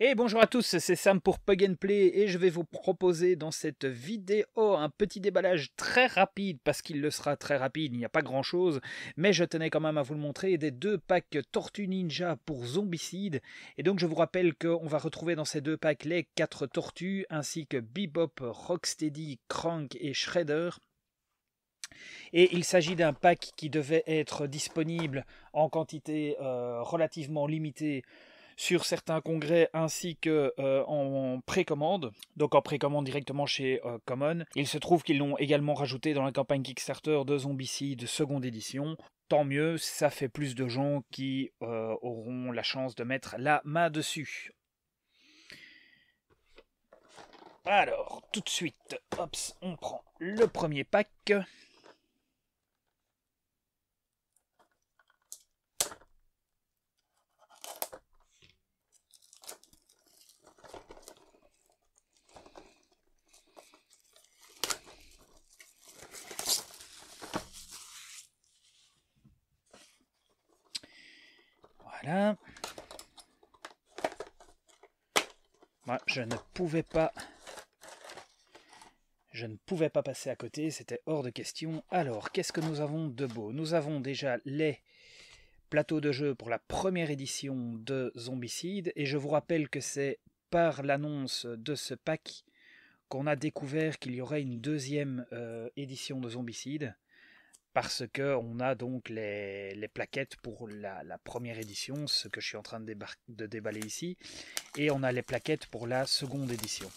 Et bonjour à tous, c'est Sam pour Pug and Play et je vais vous proposer dans cette vidéo un petit déballage très rapide parce qu'il le sera très rapide, il n'y a pas grand chose, mais je tenais quand même à vous le montrer des deux packs Tortue Ninja pour Zombicide. Et donc je vous rappelle qu'on va retrouver dans ces deux packs les quatre tortues ainsi que Bebop, Rocksteady, Crank et Shredder. Et il s'agit d'un pack qui devait être disponible en quantité euh, relativement limitée sur certains congrès ainsi que euh, en, précommande, donc en précommande directement chez euh, Common. Il se trouve qu'ils l'ont également rajouté dans la campagne Kickstarter de de seconde édition. Tant mieux, ça fait plus de gens qui euh, auront la chance de mettre la main dessus. Alors, tout de suite, on prend le premier pack. Voilà. je ne pouvais pas... Je ne pouvais pas passer à côté, c'était hors de question. Alors, qu'est-ce que nous avons de beau Nous avons déjà les plateaux de jeu pour la première édition de Zombicide, et je vous rappelle que c'est par l'annonce de ce pack qu'on a découvert qu'il y aurait une deuxième euh, édition de Zombicide parce que on a donc les, plaquettes pour la, première édition, ce que je suis en train de, déballer ici, et on a les plaquettes pour la seconde édition.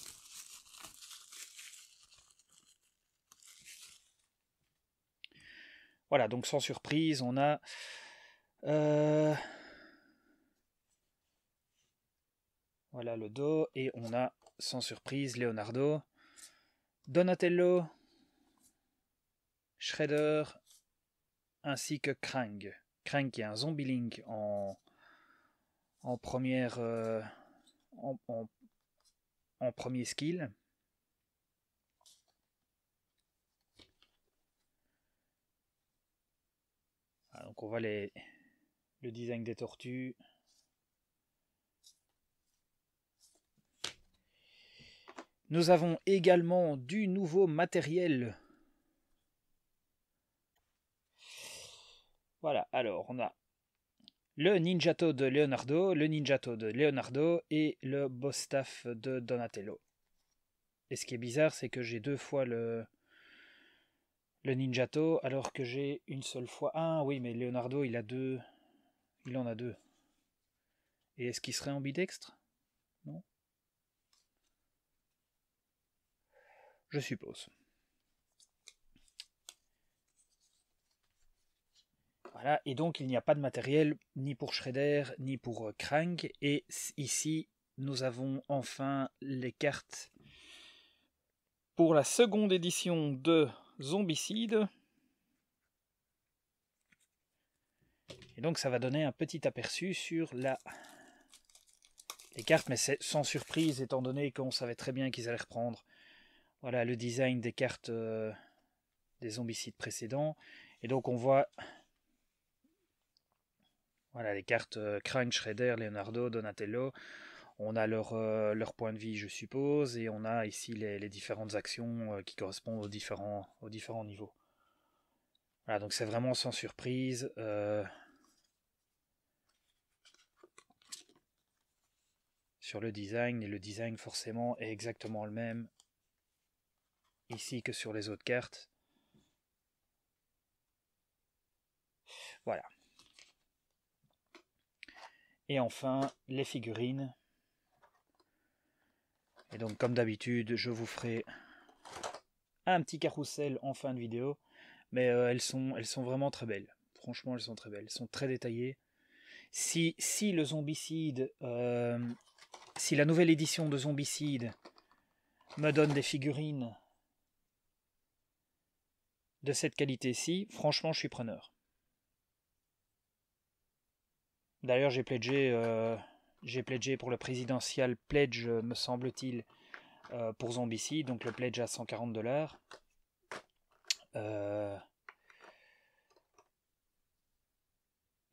Voilà, donc sans surprise, on a... Euh, voilà le dos, et on a, sans surprise, Leonardo, Donatello, Shredder ainsi que Krang. Krang qui est un zombie Link en, en première euh, en, premier skill. Ah, donc on voit les, le design des tortues. Nous avons également du nouveau matériel Voilà, alors on a le Ninjato de Leonardo, le Ninjato de Leonardo et le Bostaf de Donatello. Et ce qui est bizarre, c'est que j'ai deux fois le, le Ninjato alors que j'ai une seule fois. un. Ah oui, mais Leonardo, il a deux. Il en a deux. Et est-ce qu'il serait ambidextre Non Je suppose. Voilà, et donc il n'y a pas de matériel ni pour Shredder ni pour Krang. Euh, et ici, nous avons enfin les cartes pour la seconde édition de Zombicide. Et donc ça va donner un petit aperçu sur la... les cartes, mais c'est sans surprise étant donné qu'on savait très bien qu'ils allaient reprendre voilà, le design des cartes euh, des zombicides précédents. Et donc on voit voilà, les cartes euh, Crunch, Schrader, Leonardo, Donatello. On a euh, leur, point de vie, je suppose, et on a ici les, différentes actions euh, qui correspondent aux différents, niveaux. Voilà, donc c'est vraiment sans surprise. Sur le design, et le design forcément est exactement le même ici que sur les autres cartes. Voilà. Et enfin, les figurines. Et donc, comme d'habitude, je vous ferai un petit carrousel en fin de vidéo. Mais euh, elles, sont, elles sont vraiment très belles. Franchement, elles sont très belles. Elles sont très détaillées. Si, si le zombicide... Euh, si la nouvelle édition de Zombicide me donne des figurines de cette qualité-ci, franchement, je suis preneur. D'ailleurs, euh, j'ai pledgé, pour le présidential pledge, euh, me semble-t-il, euh, pour pour Zombicide, donc le pledge à 140 dollars.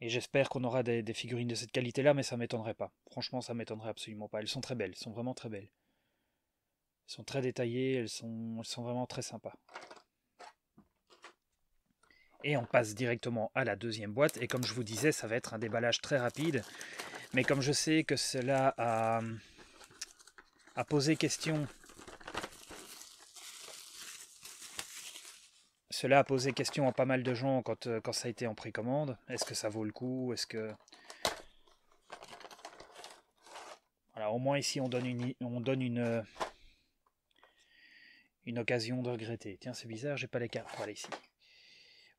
Et j'espère qu'on aura des, figurines de cette qualité-là, mais ça m'étonnerait pas. Franchement, ça m'étonnerait absolument pas. Elles sont très belles, elles sont vraiment très belles. Elles sont très détaillées, elles sont, elles sont vraiment très sympas. Et on passe directement à la deuxième boîte. Et comme je vous disais, ça va être un déballage très rapide. Mais comme je sais que cela a, posé question Cela a posé question à pas mal de gens quand, euh, quand ça a été en précommande. Est-ce que ça vaut le coup Est-ce que... Voilà, au moins ici on donne une, on donne une, une occasion de regretter. Tiens, c'est bizarre, j'ai pas les cartes. Voilà, ici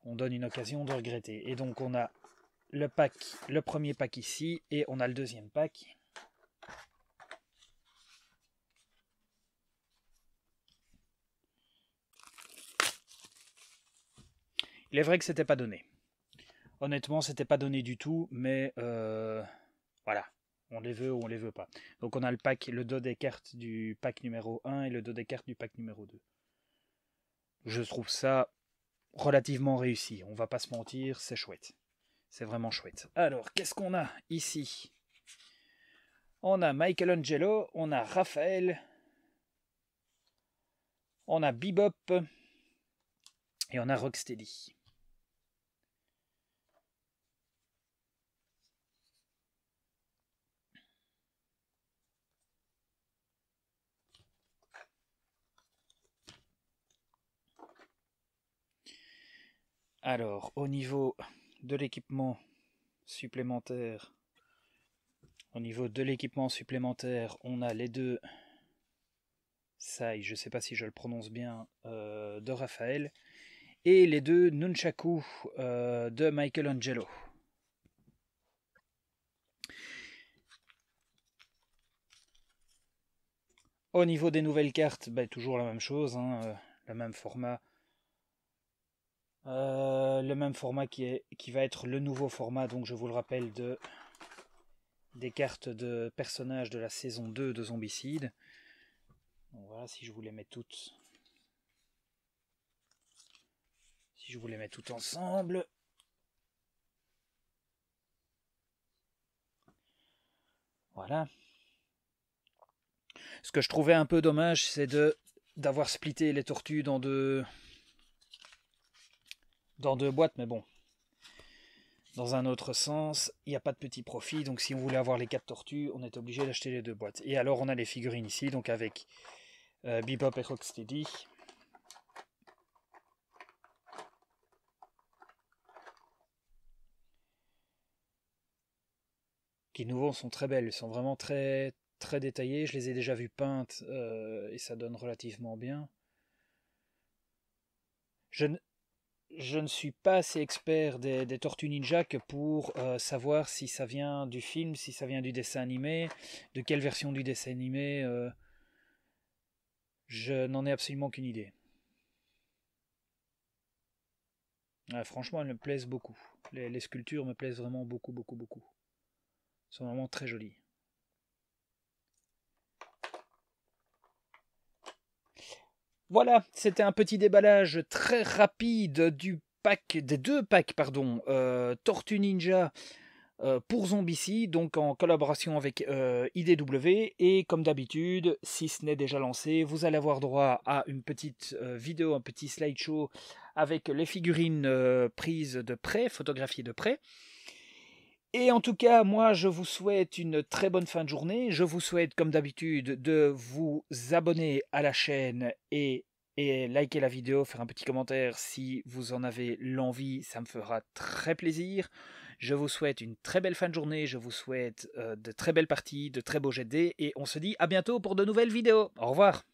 on donne une occasion de regretter. Et donc on a le pack, le premier pack ici, et on a le deuxième pack. Il est vrai que c'était pas donné. Honnêtement, c'était pas donné du tout, mais euh, voilà, on les veut ou on les veut pas. Donc on a le pack, le dos des cartes du pack numéro 1 et le dos des cartes du pack numéro 2. Je trouve ça relativement réussi. On va pas se mentir, c'est chouette. C'est vraiment chouette. Alors, qu'est-ce qu'on a ici On a Michelangelo, on a Raphaël, on a Bebop et on a Rocksteady. Alors, au niveau de l'équipement supplémentaire, au niveau de l'équipement supplémentaire, on a les deux Sai, je ne sais pas si je le prononce bien, euh, de Raphaël, et les deux Nunchaku euh, de Michelangelo. Au niveau des nouvelles cartes, ben, toujours la même chose, hein, euh, le même format euh, le même format qui, qui va être le nouveau format, donc je vous le rappelle, de, des cartes de personnages de la saison 2 de Zombicide. voilà, si je vous les mets toutes. Si je vous les mets toutes ensemble. Voilà. Ce que je trouvais un peu dommage, c'est de d'avoir splitté les tortues dans deux dans deux boîtes, mais bon. Dans un autre sens, il n'y a pas de petit profit, donc si on voulait avoir les quatre tortues, on est obligé d'acheter les deux boîtes. Et alors on a les figurines ici, donc avec euh, Bebop et Rocksteady. Qui de nouveau sont très belles, sont vraiment très très détaillées, je les ai déjà vues peintes euh, et ça donne relativement bien. Je, ne je ne suis pas assez expert des, Tortues Ninja que pour euh, savoir si ça vient du film, si ça vient du dessin animé, de quelle version du dessin animé. Euh, je n'en ai absolument aucune idée. Ah, franchement, elles me plaisent beaucoup. Les, les, sculptures me plaisent vraiment beaucoup, beaucoup, beaucoup. Elles sont vraiment très jolies. Voilà, c'était un petit déballage très rapide du pack, des deux packs, pardon, euh, Tortue Ninja euh, pour Zombici, donc en collaboration avec euh, IDW. Et comme d'habitude, si ce n'est déjà lancé, vous allez avoir droit à une petite vidéo, un petit slideshow avec les figurines prises de près, photographiées de près. Et en tout cas, moi, je vous souhaite une très bonne fin de journée. Je vous souhaite, comme d'habitude, de vous abonner à la chaîne et, et liker la vidéo, faire un petit commentaire si vous en avez l'envie. Ça me fera très plaisir. Je vous souhaite une très belle fin de journée. Je vous souhaite euh, de très belles parties, de très beaux jets Et on se dit à bientôt pour de nouvelles vidéos. Au revoir.